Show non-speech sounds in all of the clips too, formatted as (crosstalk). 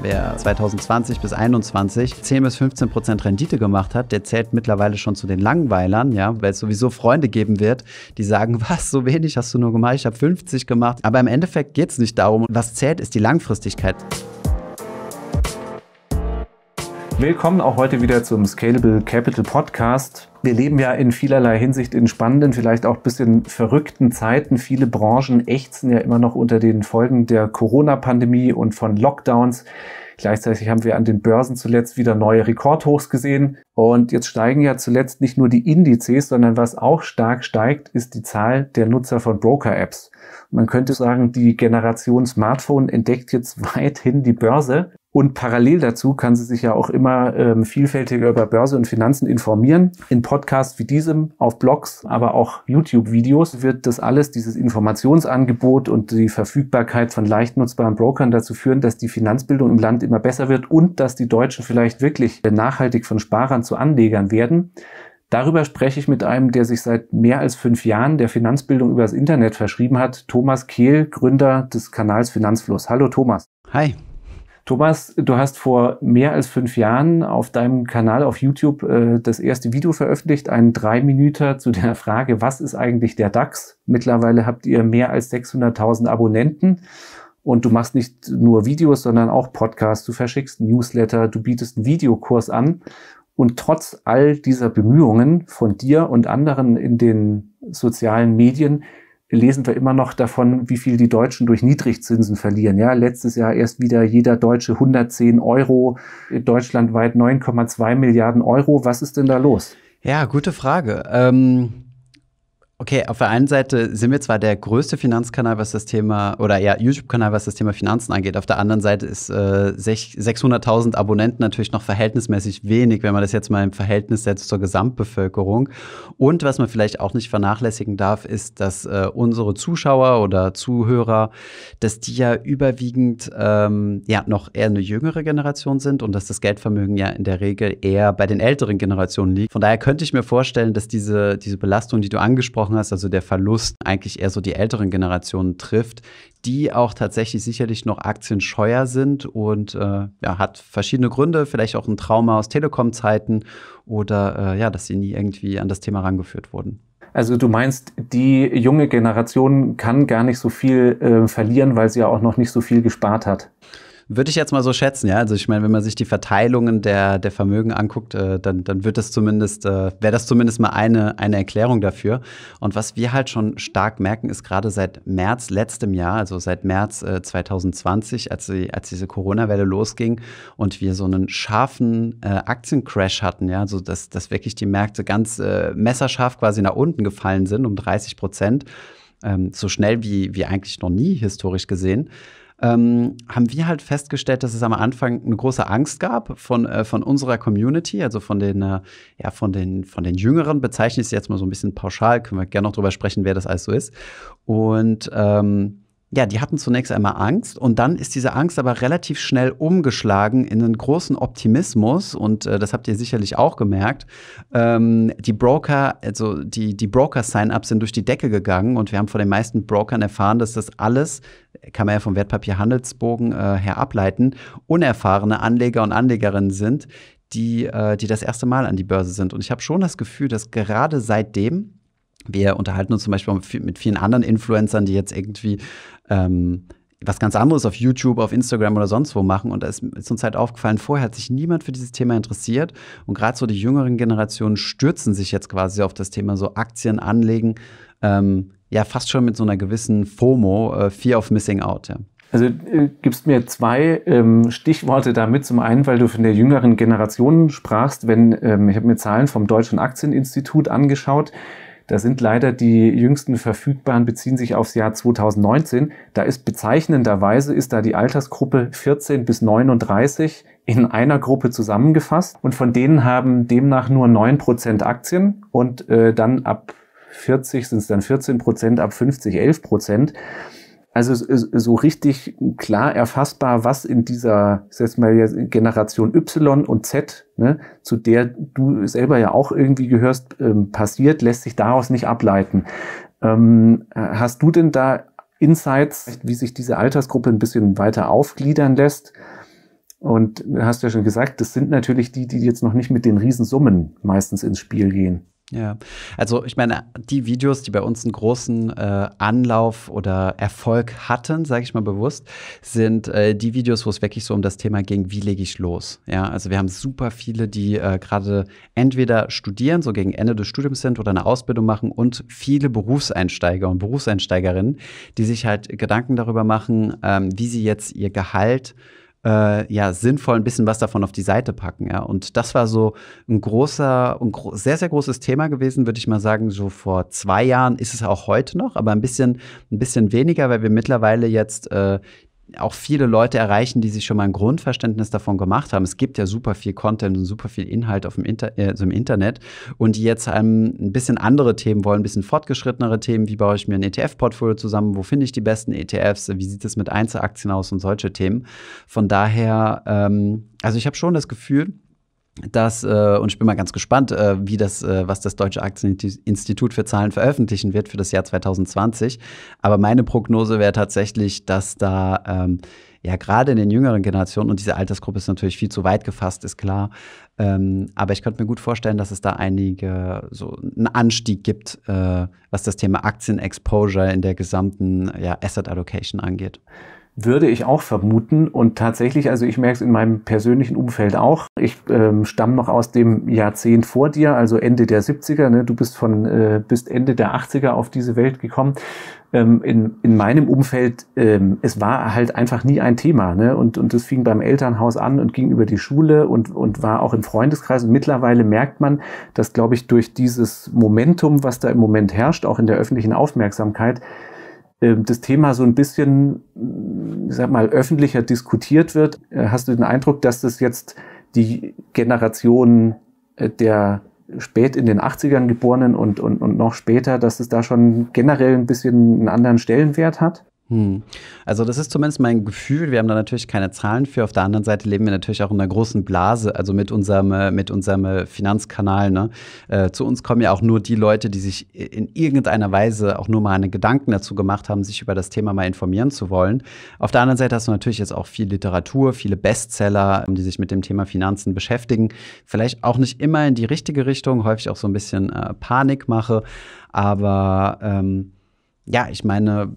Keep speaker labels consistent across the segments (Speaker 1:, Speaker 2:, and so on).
Speaker 1: Wer 2020 bis 2021 10 bis 15 Prozent Rendite gemacht hat, der zählt mittlerweile schon zu den Langweilern, ja, weil es sowieso Freunde geben wird, die sagen, (laughs) was, so wenig hast du nur gemacht, ich habe 50 gemacht. Aber im Endeffekt geht es nicht darum, was zählt, ist die Langfristigkeit.
Speaker 2: Willkommen auch heute wieder zum Scalable Capital Podcast. Wir leben ja in vielerlei Hinsicht in spannenden, vielleicht auch ein bisschen verrückten Zeiten. Viele Branchen ächzen ja immer noch unter den Folgen der Corona-Pandemie und von Lockdowns. Gleichzeitig haben wir an den Börsen zuletzt wieder neue Rekordhochs gesehen. Und jetzt steigen ja zuletzt nicht nur die Indizes, sondern was auch stark steigt, ist die Zahl der Nutzer von Broker-Apps. Man könnte sagen, die Generation Smartphone entdeckt jetzt (laughs) weithin die Börse. Und parallel dazu kann sie sich ja auch immer ähm, vielfältiger über Börse und Finanzen informieren. In Podcasts wie diesem, auf Blogs, aber auch YouTube-Videos wird das alles, dieses Informationsangebot und die Verfügbarkeit von leicht nutzbaren Brokern dazu führen, dass die Finanzbildung im Land immer besser wird und dass die Deutschen vielleicht wirklich äh, nachhaltig von Sparern zu Anlegern werden. Darüber spreche ich mit einem, der sich seit mehr als fünf Jahren der Finanzbildung übers Internet verschrieben hat, Thomas Kehl, Gründer des Kanals Finanzfluss. Hallo Thomas. Hi. Thomas, du hast vor mehr als fünf Jahren auf deinem Kanal auf YouTube äh, das erste Video veröffentlicht, einen Dreiminüter zu der Frage, was ist eigentlich der DAX? Mittlerweile habt ihr mehr als 600.000 Abonnenten und du machst nicht nur Videos, sondern auch Podcasts, du verschickst Newsletter, du bietest einen Videokurs an und trotz all dieser Bemühungen von dir und anderen in den sozialen Medien lesen wir immer noch davon, wie viel die Deutschen durch Niedrigzinsen verlieren. Ja, letztes Jahr erst wieder jeder Deutsche 110 Euro, deutschlandweit 9,2 Milliarden Euro. Was ist denn da los?
Speaker 1: Ja, gute Frage. Ähm Okay, auf der einen Seite sind wir zwar der größte Finanzkanal, was das Thema, oder ja, YouTube-Kanal, was das Thema Finanzen angeht. Auf der anderen Seite ist äh, 600.000 Abonnenten natürlich noch verhältnismäßig wenig, wenn man das jetzt mal im Verhältnis setzt zur Gesamtbevölkerung. Und was man vielleicht auch nicht vernachlässigen darf, ist, dass äh, unsere Zuschauer oder Zuhörer, dass die ja überwiegend ähm, ja noch eher eine jüngere Generation sind und dass das Geldvermögen ja in der Regel eher bei den älteren Generationen liegt. Von daher könnte ich mir vorstellen, dass diese, diese Belastung, die du angesprochen angesprochen hast, also der Verlust eigentlich eher so die älteren Generationen trifft, die auch tatsächlich sicherlich noch aktienscheuer sind und äh, ja, hat verschiedene Gründe, vielleicht auch ein Trauma aus Telekom-Zeiten oder äh, ja, dass sie nie irgendwie an das Thema rangeführt wurden. Also du meinst, die junge Generation kann gar nicht so viel äh, verlieren, weil sie ja auch noch nicht so viel gespart hat. Würde ich jetzt mal so schätzen, ja. Also ich meine, wenn man sich die Verteilungen der, der Vermögen anguckt, äh, dann, dann wird das zumindest, äh, wäre das zumindest mal eine, eine Erklärung dafür. Und was wir halt schon stark merken, ist gerade seit März letztem Jahr, also seit März äh, 2020, als, die, als diese Corona-Welle losging und wir so einen scharfen äh, Aktiencrash hatten, ja, also dass, dass wirklich die Märkte ganz äh, messerscharf quasi nach unten gefallen sind, um 30 Prozent. Ähm, so schnell wie, wie eigentlich noch nie historisch gesehen ähm, haben wir halt festgestellt, dass es am Anfang eine große Angst gab von, äh, von unserer Community, also von den, äh, ja, von den, von den Jüngeren, bezeichne ich es jetzt mal so ein bisschen pauschal, können wir gerne noch drüber sprechen, wer das alles so ist. Und ähm, ja, die hatten zunächst einmal Angst und dann ist diese Angst aber relativ schnell umgeschlagen in einen großen Optimismus und äh, das habt ihr sicherlich auch gemerkt. Ähm, die Broker, also die, die Broker-Sign-Ups sind durch die Decke gegangen und wir haben von den meisten Brokern erfahren, dass das alles, kann man ja vom Wertpapierhandelsbogen äh, her ableiten, unerfahrene Anleger und Anlegerinnen sind, die, äh, die das erste Mal an die Börse sind. Und ich habe schon das Gefühl, dass gerade seitdem wir unterhalten uns zum Beispiel mit vielen anderen Influencern, die jetzt irgendwie ähm, was ganz anderes auf YouTube, auf Instagram oder sonst wo machen. Und da ist, ist uns halt aufgefallen, vorher hat sich niemand für dieses Thema interessiert. Und gerade so die jüngeren Generationen stürzen sich jetzt quasi auf das Thema so Aktien anlegen. Ähm, ja, fast schon mit so einer gewissen FOMO, äh, Fear of Missing Out. Ja. Also äh, gibst mir zwei ähm,
Speaker 2: Stichworte damit. Zum einen, weil du von der jüngeren Generation sprachst, wenn ähm, ich habe mir Zahlen vom Deutschen Aktieninstitut angeschaut. Da sind leider die jüngsten verfügbaren, beziehen sich aufs Jahr 2019. Da ist bezeichnenderweise, ist da die Altersgruppe 14 bis 39 in einer Gruppe zusammengefasst. Und von denen haben demnach nur 9% Aktien und äh, dann ab 40 sind es dann 14 Prozent, ab 50 11 Prozent. Also so richtig klar erfassbar, was in dieser jetzt mal Generation Y und Z, ne, zu der du selber ja auch irgendwie gehörst, ähm, passiert, lässt sich daraus nicht ableiten. Ähm, hast du denn da Insights, wie sich diese Altersgruppe ein bisschen weiter aufgliedern lässt? Und du hast ja schon gesagt, das sind natürlich die, die jetzt noch nicht mit den Riesensummen meistens ins Spiel gehen.
Speaker 1: Ja, also ich meine, die Videos, die bei uns einen großen äh, Anlauf oder Erfolg hatten, sage ich mal bewusst, sind äh, die Videos, wo es wirklich so um das Thema ging, wie lege ich los. Ja, also wir haben super viele, die äh, gerade entweder studieren, so gegen Ende des Studiums sind oder eine Ausbildung machen und viele Berufseinsteiger und Berufseinsteigerinnen, die sich halt Gedanken darüber machen, ähm, wie sie jetzt ihr Gehalt äh, ja, sinnvoll ein bisschen was davon auf die Seite packen. Ja? Und das war so ein großer, ein gro sehr, sehr großes Thema gewesen, würde ich mal sagen. So vor zwei Jahren ist es auch heute noch, aber ein bisschen, ein bisschen weniger, weil wir mittlerweile jetzt äh, auch viele Leute erreichen, die sich schon mal ein Grundverständnis davon gemacht haben. Es gibt ja super viel Content und super viel Inhalt auf dem Inter äh, so im Internet und die jetzt ähm, ein bisschen andere Themen wollen, ein bisschen fortgeschrittenere Themen. Wie baue ich mir ein ETF-Portfolio zusammen? Wo finde ich die besten ETFs? Wie sieht es mit Einzelaktien aus und solche Themen? Von daher, ähm, also ich habe schon das Gefühl, das, äh, und ich bin mal ganz gespannt, äh, wie das, äh, was das Deutsche Aktieninstitut für Zahlen veröffentlichen wird für das Jahr 2020. Aber meine Prognose wäre tatsächlich, dass da ähm, ja gerade in den jüngeren Generationen, und diese Altersgruppe ist natürlich viel zu weit gefasst, ist klar, ähm, aber ich könnte mir gut vorstellen, dass es da einige, so einen Anstieg gibt, äh, was das Thema Aktienexposure in der gesamten ja, Asset Allocation angeht würde ich auch vermuten. Und tatsächlich, also ich
Speaker 2: merke es in meinem persönlichen Umfeld auch. Ich ähm, stamme noch aus dem Jahrzehnt vor dir, also Ende der 70er. Ne? Du bist von äh, bist Ende der 80er auf diese Welt gekommen. Ähm, in, in meinem Umfeld, ähm, es war halt einfach nie ein Thema. Ne? Und, und das fing beim Elternhaus an und ging über die Schule und, und war auch im Freundeskreis. Und mittlerweile merkt man, dass, glaube ich, durch dieses Momentum, was da im Moment herrscht, auch in der öffentlichen Aufmerksamkeit, ähm, das Thema so ein bisschen, ich sag mal, öffentlicher diskutiert wird. Äh, hast du den Eindruck, dass das jetzt die Generation äh, der spät in den 80ern geborenen und, und, und noch später, dass es da schon generell ein bisschen einen anderen
Speaker 1: Stellenwert hat? Hm. Also das ist zumindest mein Gefühl. Wir haben da natürlich keine Zahlen für. Auf der anderen Seite leben wir natürlich auch in einer großen Blase, also mit unserem, äh, mit unserem äh, Finanzkanal. Ne? Äh, zu uns kommen ja auch nur die Leute, die sich in irgendeiner Weise auch nur mal einen Gedanken dazu gemacht haben, sich über das Thema mal informieren zu wollen. Auf der anderen Seite hast du natürlich jetzt auch viel Literatur, viele Bestseller, ähm, die sich mit dem Thema Finanzen beschäftigen. Vielleicht auch nicht immer in die richtige Richtung, häufig auch so ein bisschen äh, Panik mache. Aber ähm, ja, ich meine,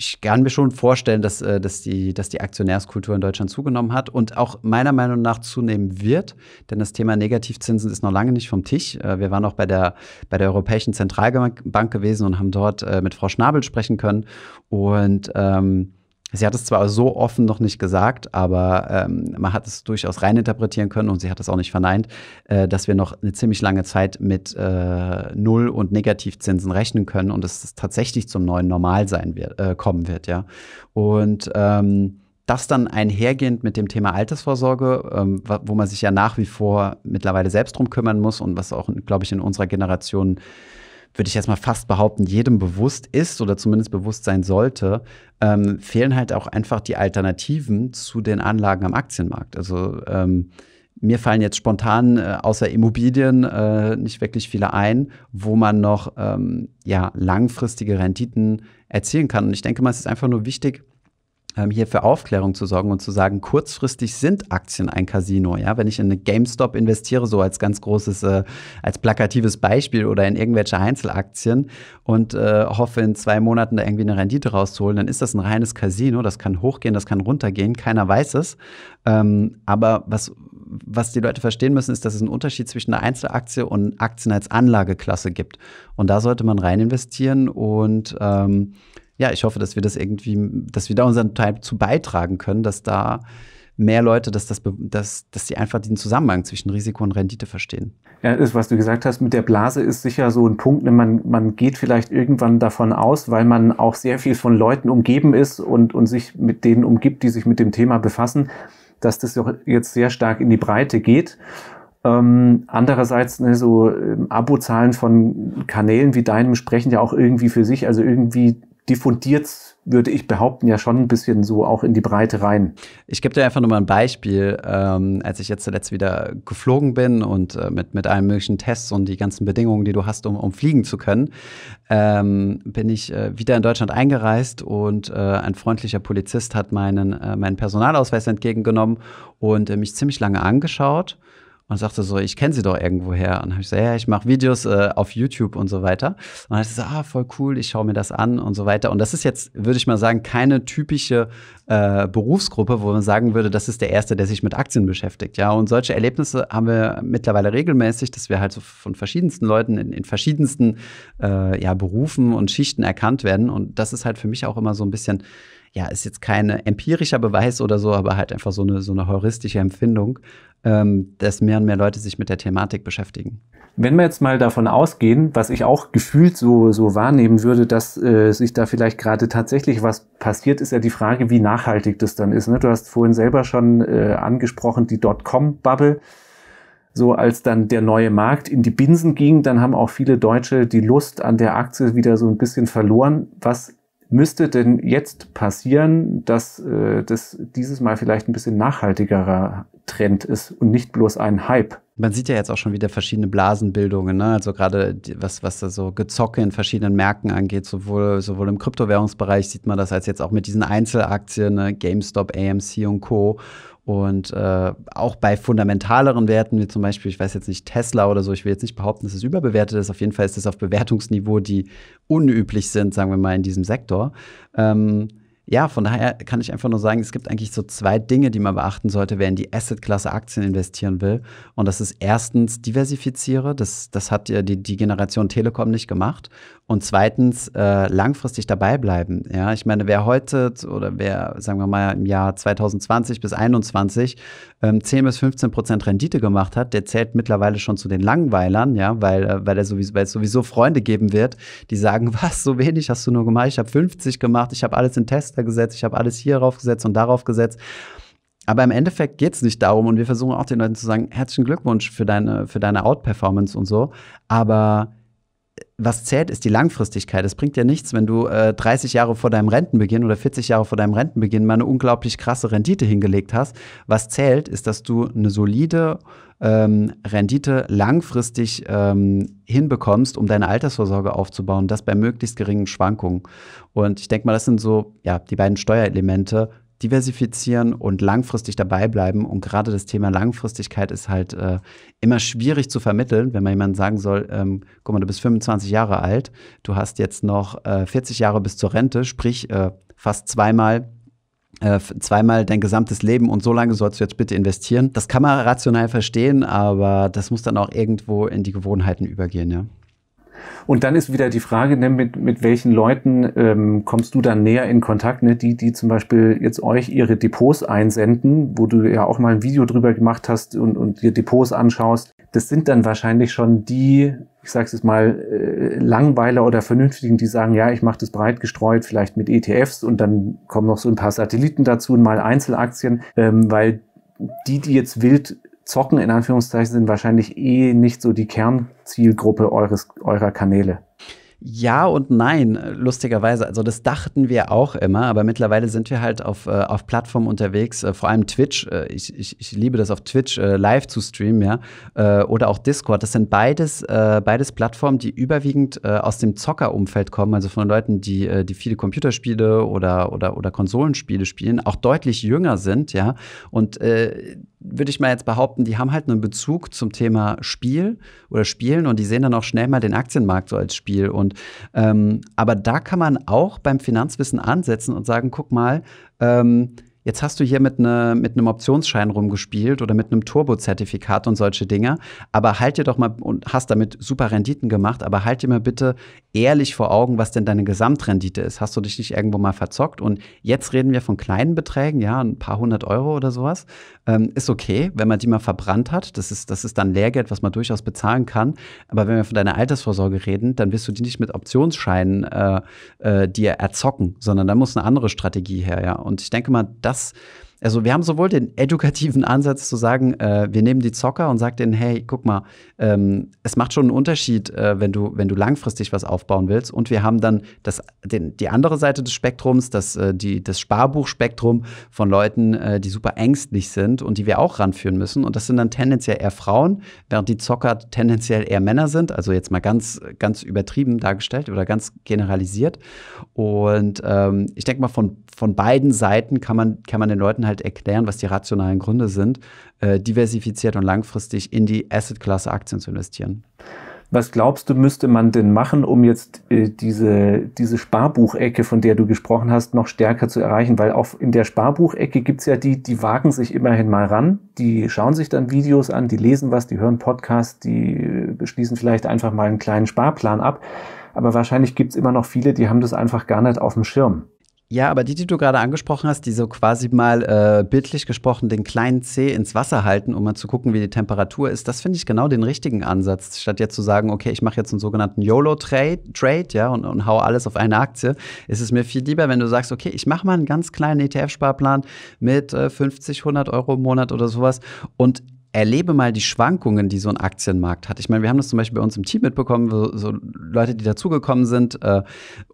Speaker 1: ich kann mir schon vorstellen, dass, äh, dass, die, dass die Aktionärskultur in Deutschland zugenommen hat und auch meiner Meinung nach zunehmen wird, denn das Thema Negativzinsen ist noch lange nicht vom Tisch. Äh, wir waren auch bei der, bei der Europäischen Zentralbank gewesen und haben dort äh, mit Frau Schnabel sprechen können und ähm, Sie hat es zwar so offen noch nicht gesagt, aber ähm, man hat es durchaus reininterpretieren können und sie hat es auch nicht verneint, äh, dass wir noch eine ziemlich lange Zeit mit äh, Null- und Negativzinsen rechnen können und es tatsächlich zum neuen Normal sein wird, äh, kommen wird, ja. Und ähm, das dann einhergehend mit dem Thema Altersvorsorge, ähm, wo man sich ja nach wie vor mittlerweile selbst drum kümmern muss und was auch, glaube ich, in unserer Generation würde ich jetzt mal fast behaupten, jedem bewusst ist oder zumindest bewusst sein sollte, ähm, fehlen halt auch einfach die Alternativen zu den Anlagen am Aktienmarkt. Also ähm, mir fallen jetzt spontan äh, außer Immobilien äh, nicht wirklich viele ein, wo man noch ähm, ja, langfristige Renditen erzielen kann. Und ich denke mal, es ist einfach nur wichtig, ähm, hier für Aufklärung zu sorgen und zu sagen, kurzfristig sind Aktien ein Casino. Ja, wenn ich in eine GameStop investiere, so als ganz großes, äh, als plakatives Beispiel oder in irgendwelche Einzelaktien und äh, hoffe, in zwei Monaten da irgendwie eine Rendite rauszuholen, dann ist das ein reines Casino. Das kann hochgehen, das kann runtergehen, keiner weiß es. Ähm, aber was, was die Leute verstehen müssen, ist, dass es einen Unterschied zwischen einer Einzelaktie und Aktien als Anlageklasse gibt. Und da sollte man rein investieren und ähm, ja, ich hoffe, dass wir das irgendwie, dass wir da unseren Teil zu beitragen können, dass da mehr Leute, dass, das, dass, dass sie einfach den Zusammenhang zwischen Risiko und Rendite verstehen.
Speaker 2: Ja, ist, was du gesagt hast, mit der Blase ist sicher so ein Punkt, ne, man, man geht vielleicht irgendwann davon aus, weil man auch sehr viel von Leuten umgeben ist und, und sich mit denen umgibt, die sich mit dem Thema befassen, dass das doch jetzt sehr stark in die Breite geht. Ähm, andererseits, ne, so ähm, Abozahlen von Kanälen wie deinem sprechen ja auch irgendwie für sich, also irgendwie diffundiert,
Speaker 1: würde ich behaupten, ja schon ein bisschen so auch in die Breite rein. Ich gebe dir einfach nur mal ein Beispiel. Ähm, als ich jetzt zuletzt wieder geflogen bin und äh, mit, mit allen möglichen Tests und die ganzen Bedingungen, die du hast, um, um fliegen zu können, ähm, bin ich äh, wieder in Deutschland eingereist und äh, ein freundlicher Polizist hat meinen, äh, meinen Personalausweis entgegengenommen und äh, mich ziemlich lange angeschaut und sagte so, ich kenne sie doch irgendwoher. Und dann habe ich gesagt, ja, ich mache Videos äh, auf YouTube und so weiter. Und dann hat sie gesagt, ah, voll cool, ich schaue mir das an und so weiter. Und das ist jetzt, würde ich mal sagen, keine typische äh, Berufsgruppe, wo man sagen würde, das ist der Erste, der sich mit Aktien beschäftigt. Ja, und solche Erlebnisse haben wir mittlerweile regelmäßig, dass wir halt so von verschiedensten Leuten in, in verschiedensten äh, ja, Berufen und Schichten erkannt werden. Und das ist halt für mich auch immer so ein bisschen ja, ist jetzt kein empirischer Beweis oder so, aber halt einfach so eine, so eine heuristische Empfindung, ähm, dass mehr und mehr Leute sich mit der Thematik beschäftigen. Wenn wir jetzt mal
Speaker 2: davon ausgehen, was ich auch gefühlt so, so wahrnehmen würde, dass äh, sich da vielleicht gerade tatsächlich was passiert, ist ja die Frage, wie nachhaltig das dann ist. Ne? Du hast vorhin selber schon äh, angesprochen, die Dotcom-Bubble. So als dann der neue Markt in die Binsen ging, dann haben auch viele Deutsche die Lust an der Aktie wieder so ein bisschen verloren, was müsste denn jetzt passieren, dass äh, das dieses Mal vielleicht ein bisschen nachhaltigerer
Speaker 1: Trend ist und nicht bloß ein Hype? Man sieht ja jetzt auch schon wieder verschiedene Blasenbildungen, ne? also gerade was, was da so Gezocke in verschiedenen Märkten angeht, sowohl, sowohl im Kryptowährungsbereich sieht man das als jetzt auch mit diesen Einzelaktien, ne? GameStop, AMC und Co. Und äh, auch bei fundamentaleren Werten, wie zum Beispiel, ich weiß jetzt nicht, Tesla oder so, ich will jetzt nicht behaupten, dass es überbewertet ist. Auf jeden Fall ist es auf Bewertungsniveau, die unüblich sind, sagen wir mal, in diesem Sektor. Ähm, ja, von daher kann ich einfach nur sagen, es gibt eigentlich so zwei Dinge, die man beachten sollte, wer in die Assetklasse Aktien investieren will. Und das ist erstens diversifiziere, das, das hat ja die, die Generation Telekom nicht gemacht. Und zweitens, äh, langfristig dabei bleiben. Ja, ich meine, wer heute oder wer, sagen wir mal, im Jahr 2020 bis 2021 ähm, 10 bis 15 Prozent Rendite gemacht hat, der zählt mittlerweile schon zu den Langweilern, ja, weil, äh, weil, er sowieso, weil es sowieso Freunde geben wird, die sagen, (laughs) was, so wenig hast du nur gemacht, ich habe 50 gemacht, ich habe alles in Tester gesetzt, ich habe alles hierauf gesetzt und darauf gesetzt. Aber im Endeffekt geht es nicht darum und wir versuchen auch den Leuten zu sagen, herzlichen Glückwunsch für deine, für deine Outperformance und so. Aber was zählt, ist die Langfristigkeit. Es bringt ja nichts, wenn du äh, 30 Jahre vor deinem Rentenbeginn oder 40 Jahre vor deinem Rentenbeginn mal eine unglaublich krasse Rendite hingelegt hast. Was zählt, ist, dass du eine solide ähm, Rendite langfristig ähm, hinbekommst, um deine Altersvorsorge aufzubauen. Das bei möglichst geringen Schwankungen. Und ich denke mal, das sind so ja, die beiden Steuerelemente, diversifizieren und langfristig dabei bleiben. Und gerade das Thema Langfristigkeit ist halt äh, immer schwierig zu vermitteln, wenn man jemandem sagen soll, ähm, guck mal, du bist 25 Jahre alt, du hast jetzt noch äh, 40 Jahre bis zur Rente, sprich äh, fast zweimal äh, zweimal dein gesamtes Leben und so lange sollst du jetzt bitte investieren. Das kann man rational verstehen, aber das muss dann auch irgendwo in die Gewohnheiten übergehen, ja. Und dann ist wieder die Frage, ne, mit, mit welchen Leuten ähm, kommst du dann
Speaker 2: näher in Kontakt, ne? die, die zum Beispiel jetzt euch ihre Depots einsenden, wo du ja auch mal ein Video drüber gemacht hast und, und dir Depots anschaust. Das sind dann wahrscheinlich schon die, ich sage es mal, äh, Langweiler oder Vernünftigen, die sagen, ja, ich mache das breit gestreut, vielleicht mit ETFs und dann kommen noch so ein paar Satelliten dazu und mal Einzelaktien, ähm, weil die, die jetzt wild Zocken in Anführungszeichen sind wahrscheinlich eh nicht so die Kernzielgruppe eures, eurer Kanäle.
Speaker 1: Ja und nein, lustigerweise. Also das dachten wir auch immer, aber mittlerweile sind wir halt auf, äh, auf Plattformen unterwegs, äh, vor allem Twitch. Äh, ich, ich, ich liebe das auf Twitch äh, live zu streamen, ja. Äh, oder auch Discord. Das sind beides, äh, beides Plattformen, die überwiegend aus dem Zockerumfeld kommen, also von Leuten, die, die viele Computerspiele oder, oder, oder Konsolenspiele spielen, auch deutlich jünger sind, ja. Und würde ich mal jetzt behaupten, die haben halt einen Bezug zum Thema Spiel oder Spielen und die sehen dann auch schnell mal den Aktienmarkt so als Spiel. Und ähm, aber da kann man auch beim Finanzwissen ansetzen und sagen, guck mal, ähm, Jetzt hast du hier mit, ne, mit einem Optionsschein rumgespielt oder mit einem Turbo-Zertifikat und solche Dinge. Aber halt dir doch mal und hast damit super Renditen gemacht. Aber halt dir mal bitte ehrlich vor Augen, was denn deine Gesamtrendite ist. Hast du dich nicht irgendwo mal verzockt? Und jetzt reden wir von kleinen Beträgen, ja, ein paar hundert Euro oder sowas. Ähm, ist okay, wenn man die mal verbrannt hat. Das ist, das ist dann Lehrgeld, was man durchaus bezahlen kann. Aber wenn wir von deiner Altersvorsorge reden, dann wirst du die nicht mit Optionsscheinen äh, äh, dir erzocken, sondern da muss eine andere Strategie her, ja. Und ich denke mal, das das Also wir haben sowohl den edukativen Ansatz zu sagen, äh, wir nehmen die Zocker und sagen denen, hey, guck mal, ähm, es macht schon einen Unterschied, äh, wenn, du, wenn du langfristig was aufbauen willst. Und wir haben dann das, den, die andere Seite des Spektrums, das, äh, das Sparbuchspektrum von Leuten, äh, die super ängstlich sind und die wir auch ranführen müssen. Und das sind dann tendenziell eher Frauen, während die Zocker tendenziell eher Männer sind. Also jetzt mal ganz, ganz übertrieben dargestellt oder ganz generalisiert. Und ähm, ich denke mal, von, von beiden Seiten kann man, kann man den Leuten halt halt erklären, was die rationalen Gründe sind, äh, diversifiziert und langfristig in die Assetklasse Aktien zu investieren. Was
Speaker 2: glaubst du, müsste man denn machen, um jetzt äh, diese, diese Sparbuchecke, von der du gesprochen hast, noch stärker zu erreichen? Weil auch in der Sparbuchecke gibt's ja die, die wagen sich immerhin mal ran, die schauen sich dann Videos an, die lesen was, die hören Podcasts, die beschließen äh, vielleicht einfach mal
Speaker 1: einen kleinen Sparplan ab. Aber wahrscheinlich gibt's immer noch viele, die haben das einfach gar nicht auf dem Schirm. Ja, aber die, die du gerade angesprochen hast, die so quasi mal äh, bildlich gesprochen den kleinen C ins Wasser halten, um mal zu gucken, wie die Temperatur ist, das finde ich genau den richtigen Ansatz. Statt jetzt zu sagen, okay, ich mache jetzt einen sogenannten YOLO-Trade, Trade, ja, und, und hau alles auf eine Aktie, ist es mir viel lieber, wenn du sagst, okay, ich mache mal einen ganz kleinen ETF-Sparplan mit äh, 50, 100 Euro im Monat oder sowas und erlebe mal die Schwankungen, die so ein Aktienmarkt hat. Ich meine, wir haben das zum Beispiel bei uns im Team mitbekommen, so, so Leute, die dazugekommen sind äh,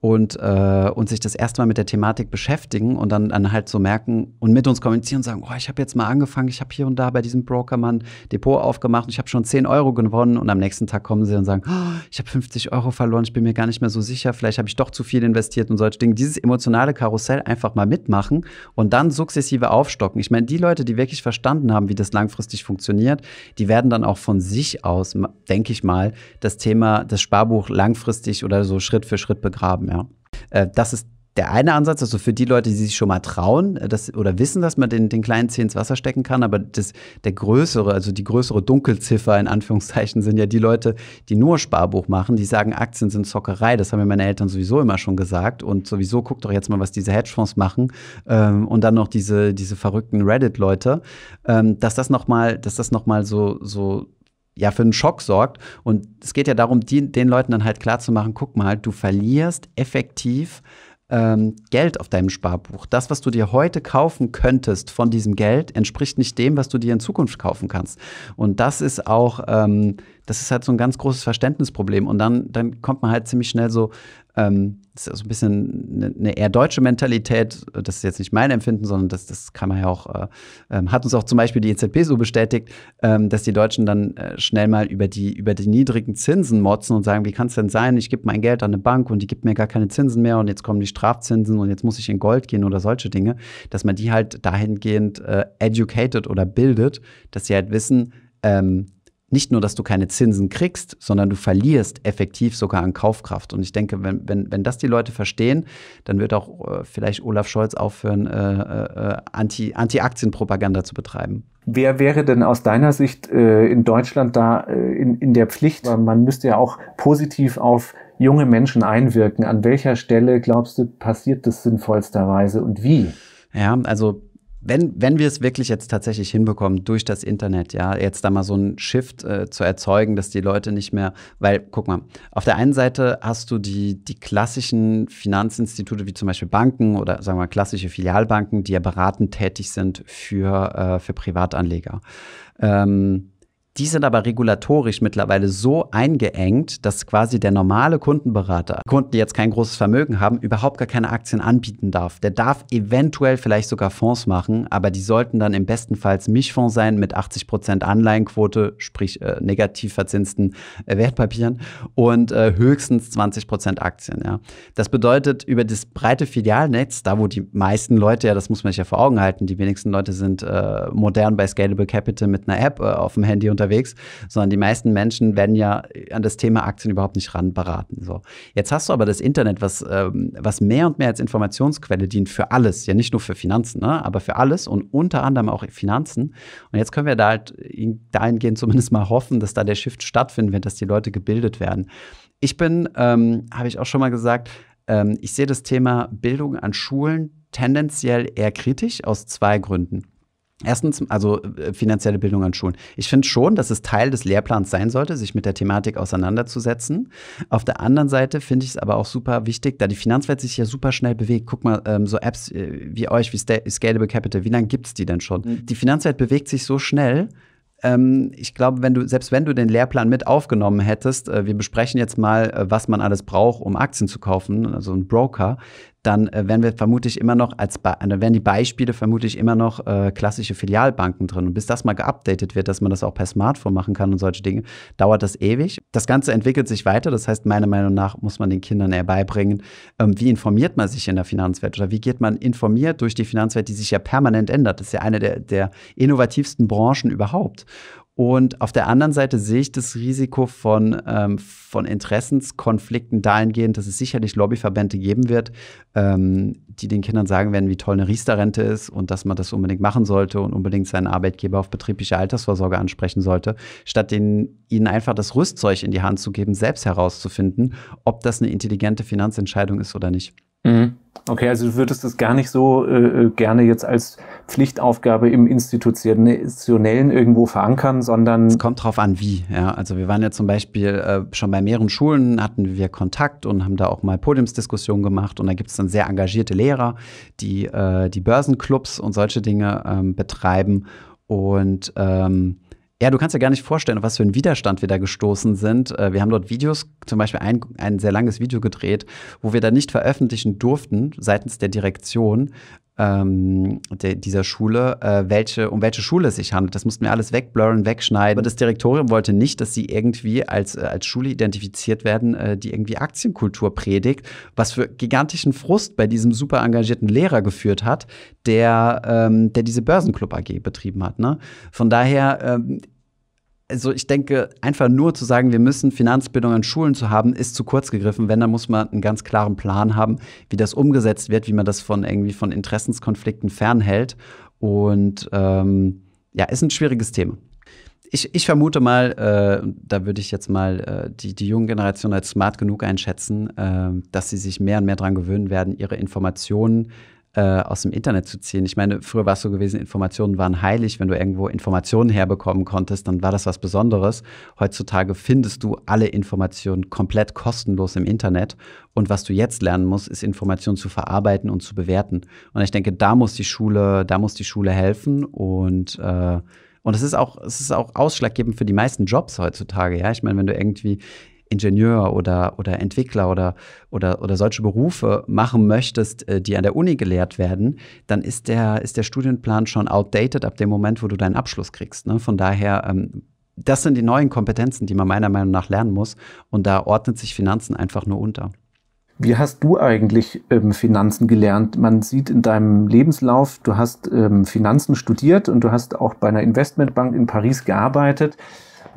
Speaker 1: und, äh, und sich das erste Mal mit der Thematik beschäftigen und dann, dann halt so merken und mit uns kommunizieren und sagen, oh, ich habe jetzt mal angefangen, ich habe hier und da bei diesem Broker mal ein Depot aufgemacht und ich habe schon 10 Euro gewonnen und am nächsten Tag kommen sie und sagen, oh, ich habe 50 Euro verloren, ich bin mir gar nicht mehr so sicher, vielleicht habe ich doch zu viel investiert und solche Dinge. Dieses emotionale Karussell einfach mal mitmachen und dann sukzessive aufstocken. Ich meine, die Leute, die wirklich verstanden haben, wie das langfristig funktioniert, funktioniert, die werden dann auch von sich aus, denke ich mal, das Thema, das Sparbuch langfristig oder so Schritt für Schritt begraben, ja. Äh, das ist der eine Ansatz, also für die Leute, die sich schon mal trauen äh, das, oder wissen, dass man den, den kleinen Zeh ins Wasser stecken kann, aber das, der größere, also die größere Dunkelziffer in Anführungszeichen sind ja die Leute, die nur Sparbuch machen, die sagen, Aktien sind Zockerei. Das haben mir meine Eltern sowieso immer schon gesagt und sowieso guckt doch jetzt mal, was diese Hedgefonds machen ähm, und dann noch diese, diese verrückten Reddit-Leute, ähm, dass das nochmal, noch so, so ja für einen Schock sorgt. Und es geht ja darum, die, den Leuten dann halt klarzumachen, guck mal, du verlierst effektiv ähm, Geld auf deinem Sparbuch. Das, was du dir heute kaufen könntest von diesem Geld, entspricht nicht dem, was du dir in Zukunft kaufen kannst. Und das ist auch ähm, das ist halt so ein ganz großes Verständnisproblem. Und dann, dann kommt man halt ziemlich schnell so, ähm, das ist so ein bisschen eine, eine, eher deutsche Mentalität. Das ist jetzt nicht mein Empfinden, sondern das, das kann man ja auch, äh, ähm, hat uns auch zum Beispiel die EZB so bestätigt, ähm, dass die Deutschen dann äh, schnell mal über die, über die niedrigen Zinsen motzen und sagen, wie kann es denn sein, ich gebe mein Geld an eine Bank und die gibt mir gar keine Zinsen mehr und jetzt kommen die Strafzinsen und jetzt muss ich in Gold gehen oder solche Dinge, dass man die halt dahingehend äh, educated oder bildet, dass sie halt wissen, ähm, nicht nur, dass du keine Zinsen kriegst, sondern du verlierst effektiv sogar an Kaufkraft. Und ich denke, wenn, wenn, wenn das die Leute verstehen, dann wird auch äh, vielleicht Olaf Scholz aufhören, äh, äh, Anti, Anti-Aktien-Propaganda zu betreiben.
Speaker 2: Wer wäre denn aus deiner Sicht äh, in Deutschland da äh, in, in der Pflicht? Man müsste ja auch positiv auf junge Menschen einwirken. An welcher Stelle, glaubst du, passiert das
Speaker 1: sinnvollsterweise und wie? Ja, also wenn, wenn wir es wirklich jetzt tatsächlich hinbekommen, durch das Internet, ja, jetzt da mal so einen Shift äh, zu erzeugen, dass die Leute nicht mehr, weil, guck mal, auf der einen Seite hast du die, die klassischen Finanzinstitute wie zum Beispiel Banken oder sagen wir mal klassische Filialbanken, die ja beratend tätig sind für, äh, für Privatanleger. Ähm, die sind aber regulatorisch mittlerweile so eingeengt, dass quasi der normale Kundenberater, Kunden, die jetzt kein großes Vermögen haben, überhaupt gar keine Aktien anbieten darf. Der darf eventuell vielleicht sogar Fonds machen, aber die sollten dann im besten bestenfalls Mischfonds sein mit 80% Prozent Anleihenquote, sprich äh, negativ verzinsten äh, Wertpapieren und äh, höchstens 20% Prozent Aktien. Ja. Das bedeutet, über das breite Filialnetz, da wo die meisten Leute, ja, das muss man sich ja vor Augen halten, die wenigsten Leute sind äh, modern bei Scalable Capital mit einer App äh, auf dem Handy unterwegs, unterwegs, sondern die meisten Menschen werden ja an das Thema Aktien überhaupt nicht ran beraten. So. Jetzt hast du aber das Internet, was, ähm, was mehr und mehr als Informationsquelle dient für alles, ja nicht nur für Finanzen, ne, aber für alles und unter anderem auch Finanzen. Und jetzt können wir da halt äh, dahingehend zumindest mal hoffen, dass da der Shift stattfinden wird, dass die Leute gebildet werden. Ich bin, ähm, habe ich auch schon mal gesagt, ähm, ich sehe das Thema Bildung an Schulen tendenziell eher kritisch aus zwei Gründen. Erstens, also äh, finanzielle Bildung an Schulen. Ich finde schon, dass es Teil des Lehrplans sein sollte, sich mit der Thematik auseinanderzusetzen. Auf der anderen Seite finde ich es aber auch super wichtig, da die Finanzwelt sich ja super schnell bewegt. Guck mal, ähm, so Apps äh, wie euch, wie Scalable Capital, wie lange gibt es die denn schon? Mhm. Die Finanzwelt bewegt sich so schnell, ähm, ich glaube, wenn du, selbst wenn du den Lehrplan mit aufgenommen hättest, äh, wir besprechen jetzt mal, was man alles braucht, um Aktien zu kaufen, also ein Broker, dann äh, werden wir vermutlich immer noch als ba äh, werden die Beispiele vermutlich immer noch äh, klassische Filialbanken drin. Und bis das mal geupdatet wird, dass man das auch per Smartphone machen kann und solche Dinge, dauert das ewig. Das Ganze entwickelt sich weiter. Das heißt, meiner Meinung nach muss man den Kindern eher beibringen, ähm, wie informiert man sich in der Finanzwelt oder wie geht man informiert durch die Finanzwelt, die sich ja permanent ändert. Das ist ja eine der, der innovativsten Branchen überhaupt. Und auf der anderen Seite sehe ich das Risiko von, ähm, von Interessenskonflikten dahingehend, dass es sicherlich Lobbyverbände geben wird, ähm, die den Kindern sagen werden, wie toll eine Riester-Rente ist und dass man das unbedingt machen sollte und unbedingt seinen Arbeitgeber auf betriebliche Altersvorsorge ansprechen sollte, statt denen, ihnen einfach das Rüstzeug in die Hand zu geben, selbst herauszufinden, ob das eine intelligente Finanzentscheidung ist oder nicht. Mhm.
Speaker 2: Okay, also du würdest das gar nicht so äh, äh, gerne jetzt als Pflichtaufgabe im Institutionellen
Speaker 1: irgendwo verankern, sondern. Es kommt drauf an, wie. Ja, also wir waren ja zum Beispiel äh, schon bei mehreren Schulen, hatten wir Kontakt und haben da auch mal Podiumsdiskussionen gemacht. Und da gibt es dann sehr engagierte Lehrer, die äh, die Börsenclubs und solche Dinge ähm, betreiben. Und ähm, ja, du kannst dir gar nicht vorstellen, auf was für einen Widerstand wir da gestoßen sind. Äh, wir haben dort Videos, zum Beispiel ein, ein sehr langes Video gedreht, wo wir da nicht veröffentlichen durften seitens der Direktion, ähm, de, dieser Schule, äh, welche, um welche Schule es sich handelt. Das mussten wir alles wegblurren, wegschneiden. Aber das Direktorium wollte nicht, dass sie irgendwie als, äh, als Schule identifiziert werden, äh, die irgendwie Aktienkultur predigt, was für gigantischen Frust bei diesem super engagierten Lehrer geführt hat, der, ähm, der diese Börsenclub AG betrieben hat. Ne? Von daher, ähm, also ich denke, einfach nur zu sagen, wir müssen Finanzbildung an Schulen zu haben, ist zu kurz gegriffen. Wenn, dann muss man einen ganz klaren Plan haben, wie das umgesetzt wird, wie man das von irgendwie von Interessenskonflikten fernhält. Und ähm, ja, ist ein schwieriges Thema. Ich, ich vermute mal, äh, da würde ich jetzt mal äh, die, die junge Generation als smart genug einschätzen, äh, dass sie sich mehr und mehr daran gewöhnen werden, ihre Informationen äh, äh, aus dem Internet zu ziehen. Ich meine, früher war es so gewesen, Informationen waren heilig. Wenn du irgendwo Informationen herbekommen konntest, dann war das was Besonderes. Heutzutage findest du alle Informationen komplett kostenlos im Internet. Und was du jetzt lernen musst, ist Informationen zu verarbeiten und zu bewerten. Und ich denke, da muss die Schule, da muss die Schule helfen und äh, und es ist auch, es ist auch ausschlaggebend für die meisten Jobs heutzutage. Ja, ich meine, wenn du irgendwie Ingenieur oder, oder Entwickler oder, oder, oder solche Berufe machen möchtest, äh, die an der Uni gelehrt werden, dann ist der, ist der Studienplan schon outdated ab dem Moment, wo du deinen Abschluss kriegst. Ne? Von daher ähm, das sind die neuen Kompetenzen, die man meiner Meinung nach lernen muss. Und da ordnet sich Finanzen einfach nur unter.
Speaker 2: Wie hast du eigentlich ähm, Finanzen gelernt? Man sieht in deinem Lebenslauf, du hast ähm, Finanzen studiert und du hast auch bei einer Investmentbank in Paris gearbeitet.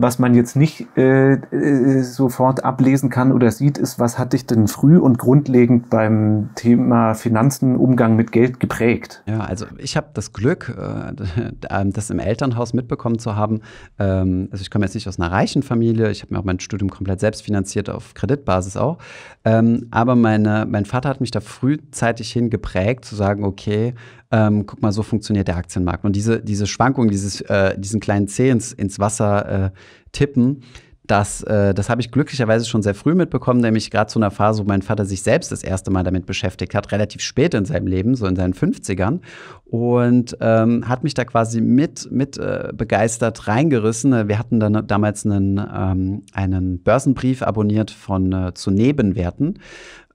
Speaker 2: Was man jetzt nicht äh, äh, sofort ablesen kann oder sieht, ist, was hat dich denn früh und grundlegend beim Thema Finanzen,
Speaker 1: Umgang mit Geld geprägt? Ja, also ich habe das Glück, äh, ähm, das im Elternhaus mitbekommen zu haben. Ähm, also ich komme jetzt nicht aus einer reichen Familie, ich habe mir auch mein Studium komplett selbst finanziert, auf Kreditbasis auch. Ähm, aber meine, mein Vater hat mich da frühzeitig hin geprägt, zu sagen, okay, ähm, guck mal, so funktioniert der Aktienmarkt. Und diese, diese Schwankung, dieses, äh, diesen kleinen Zeh ins, ins Wasser äh, tippen, das, äh, das habe ich glücklicherweise schon sehr früh mitbekommen, nämlich gerade zu einer Phase, wo mein Vater sich selbst das erste Mal damit beschäftigt hat, relativ spät in seinem Leben, so in seinen 50ern. Und ähm, hat mich da quasi mit, mit äh, begeistert reingerissen. Wir hatten dann damals einen, ähm, einen Börsenbrief abonniert von äh, zu Nebenwerten,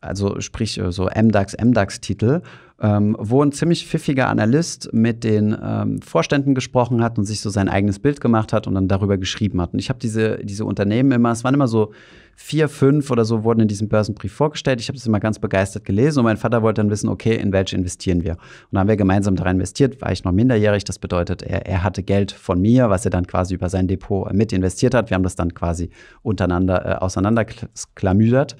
Speaker 1: also sprich äh, so MDAX, MDAX-Titel ähm, wo ein ziemlich pfiffiger Analyst mit den ähm, Vorständen gesprochen hat und sich so sein eigenes Bild gemacht hat und dann darüber geschrieben hat. Und ich habe diese, diese Unternehmen immer, es waren immer so vier, fünf oder so wurden in diesem Börsenbrief vorgestellt. Ich habe das immer ganz begeistert gelesen und mein Vater wollte dann wissen, okay, in welche investieren wir? Und dann haben wir gemeinsam daran investiert, war ich noch minderjährig, das bedeutet, er, er hatte Geld von mir, was er dann quasi über sein Depot äh, mit investiert hat. Wir haben das dann quasi untereinander äh, auseinanderklamüdert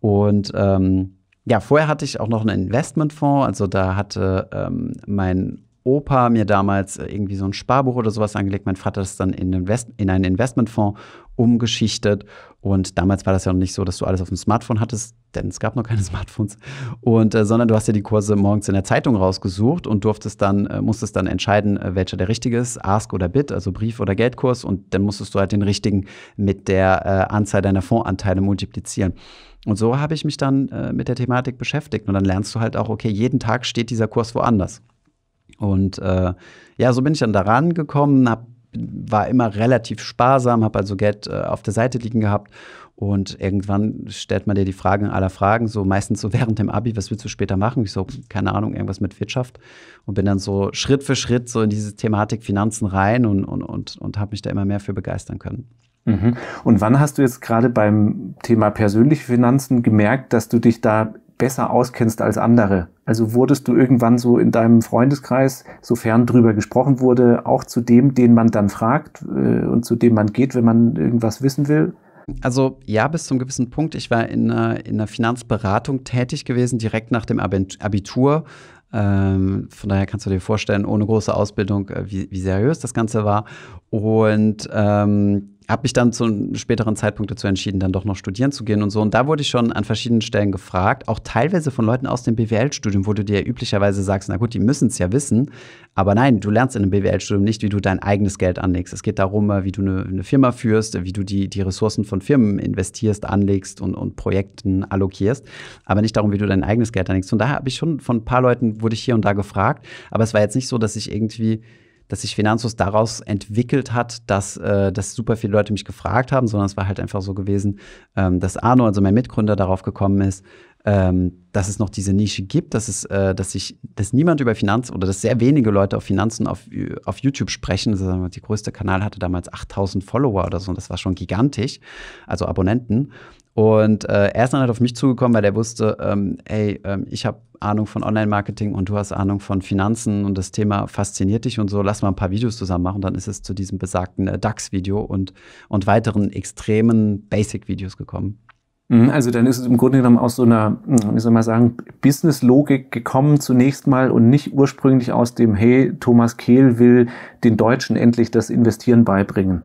Speaker 1: und ähm, ja, vorher hatte ich auch noch einen Investmentfonds. Also da hatte ähm, mein Opa mir damals äh, irgendwie so ein Sparbuch oder sowas angelegt. Mein Vater ist dann in, Invest in einen Investmentfonds umgeschichtet. Und damals war das ja noch nicht so, dass du alles auf dem Smartphone hattest, denn es gab noch keine (laughs) Smartphones. Und äh, sondern du hast ja die Kurse morgens in der Zeitung rausgesucht und durftest dann, äh, musstest dann entscheiden, äh, welcher der richtige ist, Ask oder Bid, also Brief- oder Geldkurs. Und dann musstest du halt den richtigen mit der äh, Anzahl deiner Fondsanteile multiplizieren. Und so habe ich mich dann äh, mit der Thematik beschäftigt. Und dann lernst du halt auch, okay, jeden Tag steht dieser Kurs woanders. Und äh, ja, so bin ich dann daran gekommen, hab, war immer relativ sparsam, habe also Geld äh, auf der Seite liegen gehabt. Und irgendwann stellt man dir die Fragen aller Fragen, so meistens so (laughs) während dem Abi, was willst du später machen? Ich so, keine Ahnung, irgendwas mit Wirtschaft. Und bin dann so Schritt für Schritt so in diese Thematik Finanzen rein und, und, und, und habe mich da immer mehr für begeistern können.
Speaker 2: Mhm. Und wann hast du jetzt gerade beim Thema persönliche Finanzen gemerkt, dass du dich da besser auskennst als andere? Also wurdest du irgendwann so in deinem Freundeskreis, sofern drüber gesprochen wurde, auch zu dem, den man dann fragt äh, und zu dem man geht, wenn man irgendwas
Speaker 1: wissen will? Also ja, bis zum gewissen Punkt. Ich war in einer, in einer Finanzberatung tätig gewesen, direkt nach dem Abitur. Ähm, von daher kannst du dir vorstellen, ohne große Ausbildung, äh, wie, wie seriös das Ganze war. Und ähm, habe mich dann zu einem späteren Zeitpunkt dazu entschieden, dann doch noch studieren zu gehen und so. Und da wurde ich schon an verschiedenen Stellen gefragt, auch teilweise von Leuten aus dem BWL-Studium, wo du dir üblicherweise sagst, na gut, die müssen es ja wissen. Aber nein, du lernst in einem BWL-Studium nicht, wie du dein eigenes Geld anlegst. Es geht darum, äh, wie du eine, eine Firma führst, äh, wie du die, die Ressourcen von Firmen investierst, anlegst und, und Projekten allokierst. Aber nicht darum, wie du dein eigenes Geld anlegst. Von daher habe ich schon von ein paar Leuten, wurde ich hier und da gefragt. Aber es war jetzt nicht so, dass ich irgendwie dass sich Finanzlos daraus entwickelt hat, dass, äh, dass super viele Leute mich gefragt haben, sondern es war halt einfach so gewesen, ähm, dass Arno, also mein Mitgründer, darauf gekommen ist, ähm, dass es noch diese Nische gibt, dass es, äh, dass sich, dass niemand über Finanz oder dass sehr wenige Leute auf Finanzen auf, auf YouTube sprechen. Also die größte Kanal hatte damals 8000 Follower oder so und das war schon gigantisch, also Abonnenten. Und äh, er ist dann halt auf mich zugekommen, weil er wusste, ähm, ey, ähm, ich habe Ahnung von Online-Marketing und du hast Ahnung von Finanzen und das Thema fasziniert dich und so, lass mal ein paar Videos zusammen machen. Dann ist es zu diesem besagten äh, DAX-Video und, und weiteren extremen Basic-Videos gekommen.
Speaker 2: Mhm, also dann ist es im Grunde genommen aus so einer, hm, wie soll man sagen, Business-Logik gekommen zunächst mal und nicht ursprünglich aus dem, hey, Thomas Kehl will den Deutschen endlich das
Speaker 1: Investieren beibringen.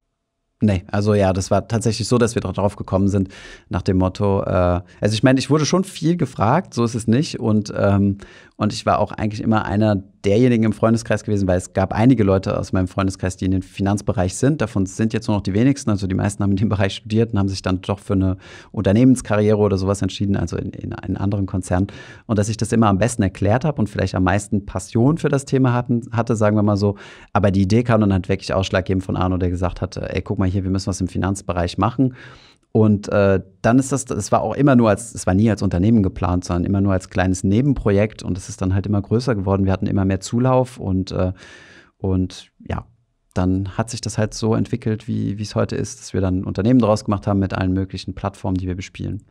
Speaker 1: Nee, also ja, das war tatsächlich so, dass wir darauf gekommen sind, nach dem Motto, äh, also ich meine, ich wurde schon viel gefragt, so ist es nicht. Und, ähm, und ich war auch eigentlich immer einer derjenige im Freundeskreis gewesen, weil es gab einige Leute aus meinem Freundeskreis, die in den Finanzbereich sind. Davon sind jetzt nur noch die wenigsten. Also die meisten haben in dem Bereich studiert und haben sich dann doch für eine Unternehmenskarriere oder sowas entschieden, also in, in einen anderen Konzern. Und dass ich das immer am besten erklärt habe und vielleicht am meisten Passion für das Thema hatten, hatte, sagen wir mal so. Aber die Idee kam dann halt wirklich ausschlaggebend von Arno, der gesagt hatte, ey, guck mal hier, wir müssen was im Finanzbereich machen. Und äh, dann ist das, es war auch immer nur als, es war nie als Unternehmen geplant, sondern immer nur als kleines Nebenprojekt und es ist dann halt immer größer geworden. Wir hatten immer mehr Zulauf und, äh, und ja, dann hat sich das halt so entwickelt, wie es heute ist, dass wir dann Unternehmen draus gemacht haben mit allen möglichen Plattformen, die wir bespielen.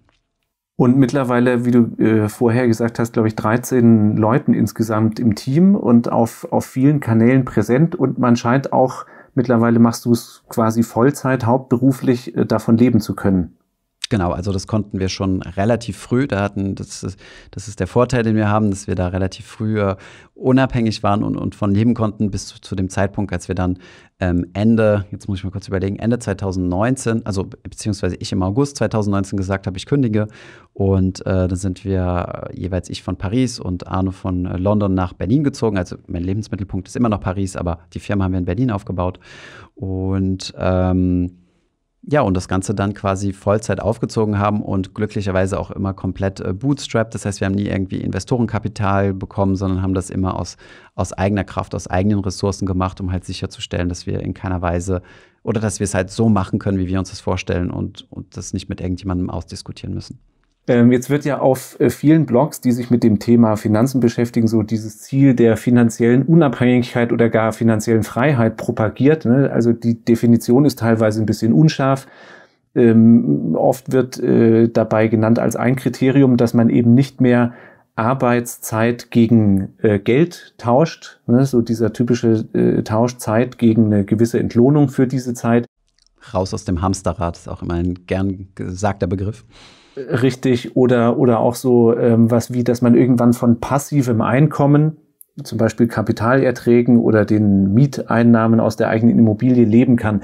Speaker 2: Und mittlerweile, wie du äh, vorher gesagt hast, glaube ich, 13 Leuten insgesamt im Team und auf, auf vielen Kanälen präsent. Und man scheint auch Mittlerweile
Speaker 1: machst du es quasi Vollzeit, hauptberuflich äh, davon leben zu können. Genau, also das konnten wir schon relativ früh. Da hatten, das ist, das ist der Vorteil, den wir haben, dass wir da relativ früh äh, unabhängig waren und, und von leben konnten bis zu, zu dem Zeitpunkt, als wir dann ähm, Ende, jetzt muss ich mal kurz überlegen, Ende 2019, also beziehungsweise ich im August 2019 gesagt habe, ich kündige. Und äh, dann sind wir jeweils ich von Paris und Arno von äh, London nach Berlin gezogen. Also mein Lebensmittelpunkt ist immer noch Paris, aber die Firma haben wir in Berlin aufgebaut. Und ähm, ja, und das Ganze dann quasi Vollzeit aufgezogen haben und glücklicherweise auch immer komplett äh, bootstrapped. Das heißt, wir haben nie irgendwie Investorenkapital bekommen, sondern haben das immer aus, aus eigener Kraft, aus eigenen Ressourcen gemacht, um halt sicherzustellen, dass wir in keiner Weise oder dass wir es halt so machen können, wie wir uns das vorstellen und, und das nicht mit irgendjemandem ausdiskutieren müssen.
Speaker 2: Ähm, jetzt wird ja auf äh, vielen Blogs, die sich mit dem Thema Finanzen beschäftigen, so dieses Ziel der finanziellen Unabhängigkeit oder gar finanziellen Freiheit propagiert. Ne? Also die Definition ist teilweise ein bisschen unscharf. Ähm, oft wird äh, dabei genannt als ein Kriterium, dass man eben nicht mehr Arbeitszeit gegen äh, Geld tauscht, ne? so dieser typische Tauschzeit gegen eine gewisse Entlohnung für diese Zeit. Raus aus dem Hamsterrad ist auch immer ein
Speaker 1: gern gesagter Begriff
Speaker 2: richtig oder, oder auch so ähm, was wie, dass man irgendwann von passivem Einkommen, zum Beispiel Kapitalerträgen oder den Mieteinnahmen aus der eigenen Immobilie
Speaker 1: leben kann.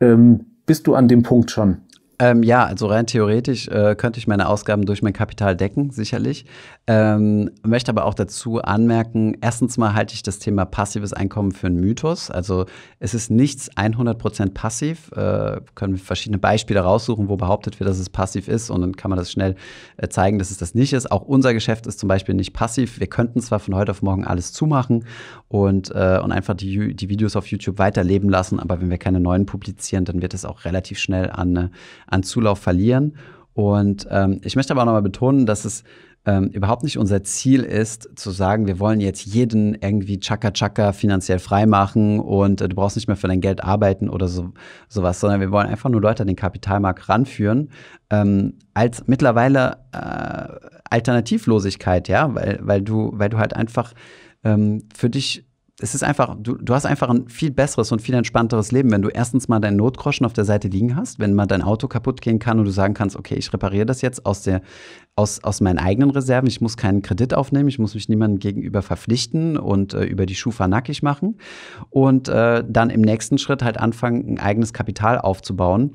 Speaker 1: Ähm, bist du an dem Punkt schon? Ähm, ja, also rein theoretisch äh, könnte ich meine Ausgaben durch mein Kapital decken, sicherlich. Ähm, möchte aber auch dazu anmerken, erstens mal halte ich das Thema passives Einkommen für einen Mythos. Also es ist nichts 100% passiv. Äh, können wir verschiedene Beispiele raussuchen, wo behauptet wird, dass es passiv ist und dann kann man das schnell äh, zeigen, dass es das nicht ist. Auch unser Geschäft ist zum Beispiel nicht passiv. Wir könnten zwar von heute auf morgen alles zumachen und, äh, und einfach die, die Videos auf YouTube weiterleben lassen, aber wenn wir keine neuen publizieren, dann wird es auch relativ schnell an eine äh, an Zulauf verlieren. Und ähm, ich möchte aber auch nochmal betonen, dass es ähm, überhaupt nicht unser Ziel ist, zu sagen, wir wollen jetzt jeden irgendwie tschakka tschakka finanziell freimachen und äh, du brauchst nicht mehr für dein Geld arbeiten oder so, sowas, sondern wir wollen einfach nur Leute an den Kapitalmarkt ranführen. Ähm, als mittlerweile äh, Alternativlosigkeit, ja, weil, weil, du, weil du halt einfach ähm, für dich es ist einfach, du, du hast einfach ein viel besseres und viel entspannteres Leben, wenn du erstens mal deinen Notgroschen auf der Seite liegen hast, wenn mal dein Auto kaputt gehen kann und du sagen kannst, okay, ich repariere das jetzt aus, der, aus, aus meinen eigenen Reserven, ich muss keinen Kredit aufnehmen, ich muss mich niemandem gegenüber verpflichten und äh, über die Schufa nackig machen und äh, dann im nächsten Schritt halt anfangen, ein eigenes Kapital aufzubauen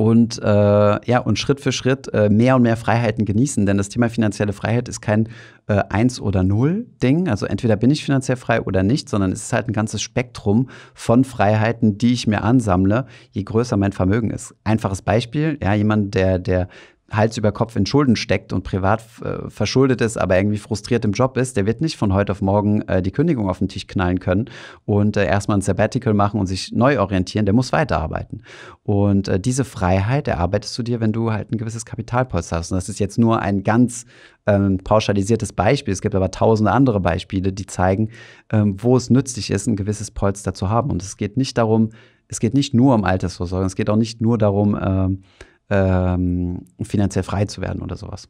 Speaker 1: und, äh, ja, und Schritt für Schritt äh, mehr und mehr Freiheiten genießen. Denn das Thema finanzielle Freiheit ist kein äh, Eins- oder Null-Ding. Also entweder bin ich finanziell frei oder nicht, sondern es ist halt ein ganzes Spektrum von Freiheiten, die ich mir ansammle, je größer mein Vermögen ist. Einfaches Beispiel, ja, jemand, der, der Hals über Kopf in Schulden steckt und privat äh, verschuldet ist, aber irgendwie frustriert im Job ist, der wird nicht von heute auf morgen äh, die Kündigung auf den Tisch knallen können und äh, erstmal ein Sabbatical machen und sich neu orientieren, der muss weiterarbeiten. Und äh, diese Freiheit erarbeitest du dir, wenn du halt ein gewisses Kapitalpolster hast. Und das ist jetzt nur ein ganz ähm, pauschalisiertes Beispiel. Es gibt aber tausende andere Beispiele, die zeigen, ähm, wo es nützlich ist, ein gewisses Polster zu haben. Und es geht nicht darum, es geht nicht nur um Altersvorsorge, es geht auch nicht nur darum, ähm, ähm, finanziell frei zu werden oder sowas.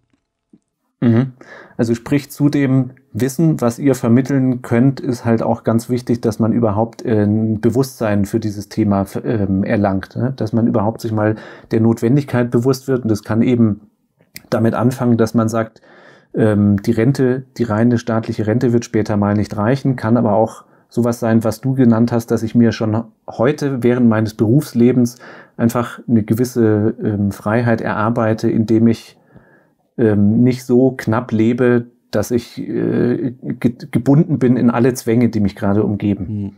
Speaker 1: Mhm. Also sprich zudem Wissen, was
Speaker 2: ihr vermitteln könnt, ist halt auch ganz wichtig, dass man überhaupt äh, ein Bewusstsein für dieses Thema ähm, erlangt, ne? dass man überhaupt sich mal der Notwendigkeit bewusst wird. Und das kann eben damit anfangen, dass man sagt, ähm, die Rente, die reine staatliche Rente wird später mal nicht reichen, kann aber auch sowas sein, was du genannt hast, dass ich mir schon heute während meines Berufslebens einfach eine gewisse ähm, Freiheit erarbeite, indem ich ähm, nicht so knapp lebe, dass ich äh, ge gebunden bin in alle Zwänge, die mich gerade umgeben. Hm.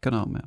Speaker 2: Genau, ja.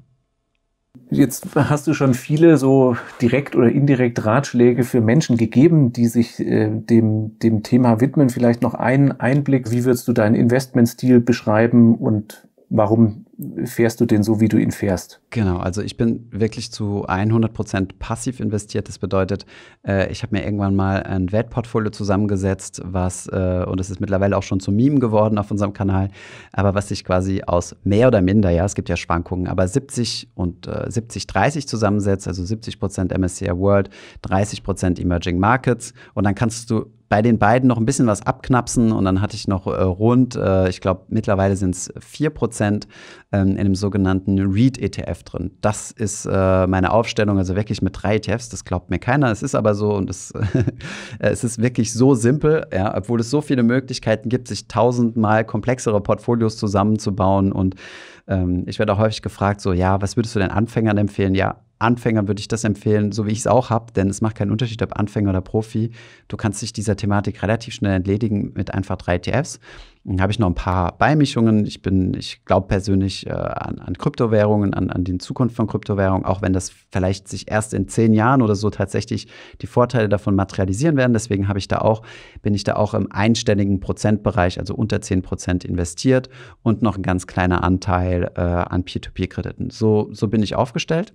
Speaker 2: Jetzt hast du schon viele so direkt oder indirekt Ratschläge für Menschen gegeben, die sich äh, dem, dem Thema widmen. Vielleicht noch einen Einblick, wie würdest du deinen Investmentstil
Speaker 1: beschreiben und warum fährst du den so, wie du ihn fährst. Genau, also ich bin wirklich zu 100% passiv investiert. Das bedeutet, äh, ich habe mir irgendwann mal ein Wertportfolio zusammengesetzt, was, äh, und es ist mittlerweile auch schon zu Meme geworden auf unserem Kanal, aber was sich quasi aus mehr oder minder, ja, es gibt ja Schwankungen, aber 70 und äh, 70, 30 zusammensetzt, also 70% Prozent MSCI World, 30% Emerging Markets und dann kannst du bei den beiden noch ein bisschen was abknapsen und dann hatte ich noch äh, rund, äh, ich glaube mittlerweile sind es 4% ähm, in einem sogenannten REIT-ETF drin. Das ist äh, meine Aufstellung, also wirklich mit drei ETFs. Das glaubt mir keiner. Es ist aber so und es, (laughs) es ist wirklich so simpel, ja, obwohl es so viele Möglichkeiten gibt, sich tausendmal komplexere Portfolios zusammenzubauen. Und ähm, ich werde auch häufig gefragt, so, ja, was würdest du denn Anfängern empfehlen? Ja, Anfängern würde ich das empfehlen, so wie ich es auch habe, denn es macht keinen Unterschied, ob Anfänger oder Profi. Du kannst dich dieser Thematik relativ schnell entledigen mit einfach drei ETFs habe ich noch ein paar Beimischungen. Ich bin, ich glaube persönlich äh, an, an, Kryptowährungen, an, an die Zukunft von Kryptowährungen, auch wenn das vielleicht sich erst in zehn Jahren oder so tatsächlich die Vorteile davon materialisieren werden. Deswegen habe ich da auch, bin ich da auch im einstelligen Prozentbereich, also unter zehn Prozent investiert und noch ein ganz kleiner Anteil äh, an Peer-to-Peer-Krediten. So, so bin ich aufgestellt.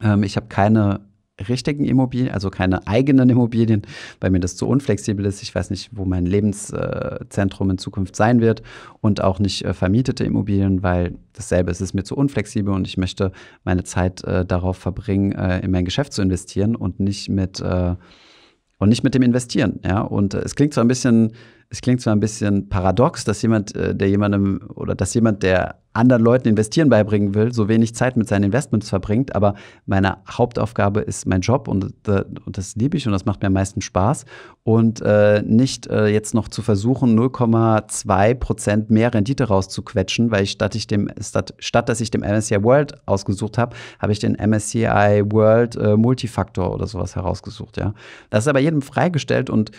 Speaker 1: Ähm, ich habe keine richtigen Immobilien, also keine eigenen Immobilien, weil mir das zu unflexibel ist. Ich weiß nicht, wo mein Lebenszentrum in Zukunft sein wird und auch nicht äh, vermietete Immobilien, weil dasselbe ist es mir zu unflexibel und ich möchte meine Zeit äh, darauf verbringen, äh, in mein Geschäft zu investieren und nicht mit und nicht mit dem Investieren. Ja, und es klingt zwar ein bisschen, es klingt zwar ein bisschen paradox, dass jemand, der jemandem oder dass jemand, der anderen Leuten investieren beibringen will, so wenig Zeit mit seinen Investments verbringt. Aber meine Hauptaufgabe ist mein Job und, äh, und das liebe ich und das macht mir am meisten Spaß. Und äh, nicht äh, jetzt noch zu versuchen, 0,2 Prozent mehr Rendite rauszuquetschen, weil ich statt, ich dem, statt, statt dass ich dem MSCI World ausgesucht habe, habe ich den MSCI World äh, Multifaktor oder sowas herausgesucht. Ja? Das ist aber jedem freigestellt und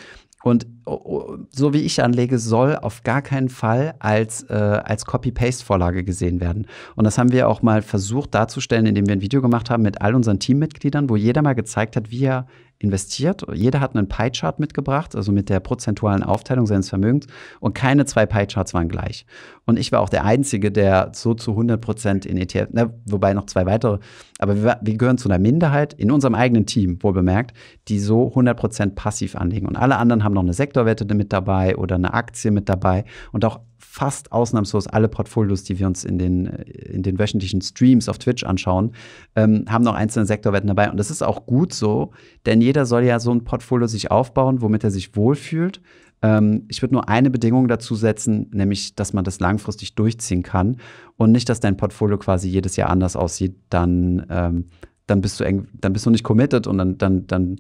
Speaker 1: und oh, oh, so wie ich anlege, soll auf gar keinen Fall als, äh, als Copy-Paste-Vorlage gesehen werden. Und das haben wir auch mal versucht darzustellen, indem wir ein Video gemacht haben mit all unseren Teammitgliedern, wo jeder mal gezeigt hat, wie er investiert. Jeder hat einen Pie-Chart mitgebracht, also mit der prozentualen Aufteilung seines Vermögens. Und keine zwei Pie-Charts waren gleich. Und ich war auch der Einzige, der so zu 100 Prozent in ETF, ne, wobei noch zwei weitere, aber wir, wir, gehören zu einer Minderheit in unserem eigenen Team, wohl bemerkt, die so 100 Prozent passiv anlegen. Und alle anderen haben noch eine Sektorwette mit dabei oder eine Aktie mit dabei. Und auch fast ausnahmslos alle Portfolios, die wir uns in den, äh, in den wöchentlichen Streams auf Twitch anschauen, ähm, haben noch einzelne Sektorwetten dabei. Und das ist auch gut so, denn jeder soll ja so ein Portfolio sich aufbauen, womit er sich wohlfühlt. Ähm, ich würde nur eine Bedingung dazu setzen, nämlich, dass man das langfristig durchziehen kann und nicht, dass dein Portfolio quasi jedes Jahr anders aussieht. Dann, ähm, dann, bist, du dann bist du nicht committed und dann, dann, dann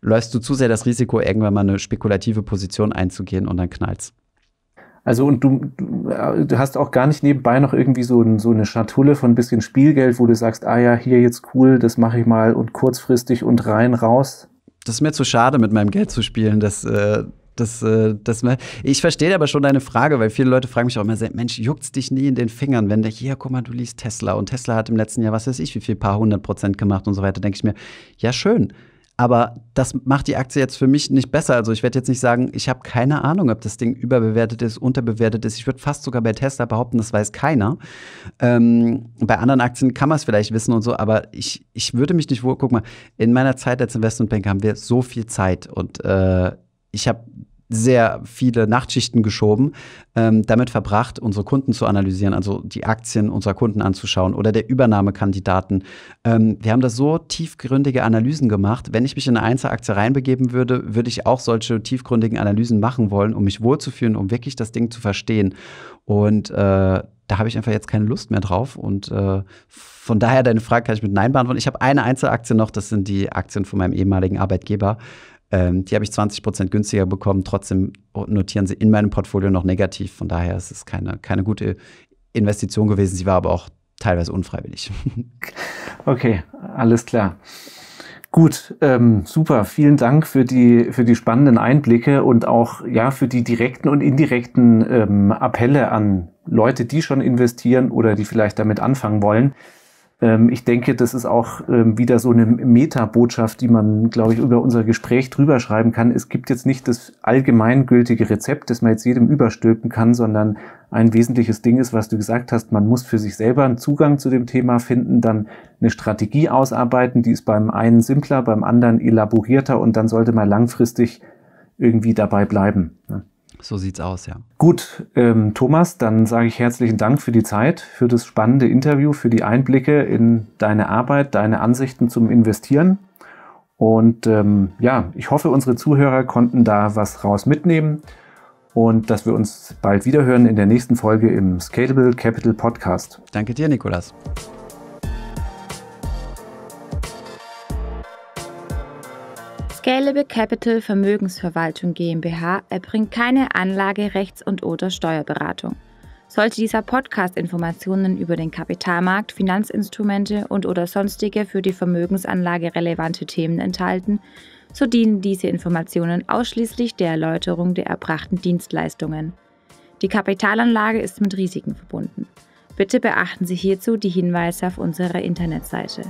Speaker 1: läufst du zu sehr das Risiko, irgendwann mal eine spekulative Position einzugehen und dann knallst. Also und du,
Speaker 2: du hast auch gar nicht nebenbei noch irgendwie so, ein, so eine Schatulle von ein bisschen Spielgeld, wo du sagst, ah ja, hier
Speaker 1: jetzt cool, das mache ich mal und kurzfristig und rein, raus. Das ist mir zu schade, mit meinem Geld zu spielen. Das, äh, das, äh, das, ich verstehe aber schon deine Frage, weil viele Leute fragen mich auch immer, Mensch, juckt's dich nie in den Fingern, wenn der, hier, guck mal, du liest Tesla und Tesla hat im letzten Jahr, was weiß ich, wie viel paar hundert Prozent gemacht und so weiter. Denke ich mir, ja schön, aber das macht die Aktie jetzt für mich nicht besser. Also ich werde jetzt nicht sagen, ich habe keine Ahnung, ob das Ding überbewertet ist, unterbewertet ist. Ich würde fast sogar bei Tesla behaupten, das weiß keiner. Ähm, bei anderen Aktien kann man es vielleicht wissen und so, aber ich, ich würde mich nicht wohl. Guck mal, in meiner Zeit als Investmentbanker haben wir so viel Zeit und äh, ich habe sehr viele Nachtschichten geschoben, ähm, damit verbracht, unsere Kunden zu analysieren, also die Aktien unserer Kunden anzuschauen oder der Übernahmekandidaten. Ähm, wir haben da so tiefgründige Analysen gemacht. Wenn ich mich in eine Einzelaktie reinbegeben würde, würde ich auch solche tiefgründigen Analysen machen wollen, um mich wohlzufühlen, um wirklich das Ding zu verstehen. Und äh, da habe ich einfach jetzt keine Lust mehr drauf. Und äh, von daher, deine Frage kann ich mit Nein beantworten. Ich habe eine Einzelaktie noch, das sind die Aktien von meinem ehemaligen Arbeitgeber. Ähm, die habe ich 20 Prozent günstiger bekommen. Trotzdem notieren sie in meinem Portfolio noch negativ. Von daher ist es keine, keine gute Investition gewesen. Sie war aber auch teilweise unfreiwillig. (laughs)
Speaker 2: Okay, alles klar. Gut, ähm, super. Vielen Dank für die, für die spannenden Einblicke und auch ja, für die direkten und indirekten ähm, Appelle an Leute, die schon investieren oder die vielleicht damit anfangen wollen ähm, ich denke, das ist auch ähm, wieder so eine Metabotschaft, die man, glaube ich, über unser Gespräch drüber schreiben kann. Es gibt jetzt nicht das allgemeingültige Rezept, das man jetzt jedem überstülpen kann, sondern ein wesentliches Ding ist, was du gesagt hast, man muss für sich selber einen Zugang zu dem Thema finden, dann eine Strategie ausarbeiten, die ist beim einen simpler, beim anderen elaborierter und dann sollte man langfristig irgendwie dabei bleiben.
Speaker 1: Ne? So sieht's aus, ja.
Speaker 2: Gut, ähm, Thomas, dann sage ich herzlichen Dank für die Zeit, für das spannende Interview, für die Einblicke in deine Arbeit, deine Ansichten zum Investieren. Und ähm, ja, ich hoffe, unsere Zuhörer konnten da was raus mitnehmen und dass wir uns bald wiederhören in der nächsten Folge im Scalable Capital Podcast. Danke dir, Nikolas.
Speaker 1: Scalable Capital Vermögensverwaltung GmbH erbringt keine Anlage-, Rechts- und/oder Steuerberatung. Sollte dieser Podcast Informationen über den Kapitalmarkt, Finanzinstrumente und/oder sonstige für die Vermögensanlage relevante Themen enthalten, so dienen diese Informationen ausschließlich der Erläuterung der erbrachten Dienstleistungen. Die Kapitalanlage ist mit Risiken verbunden. Bitte beachten Sie hierzu die Hinweise auf unserer Internetseite.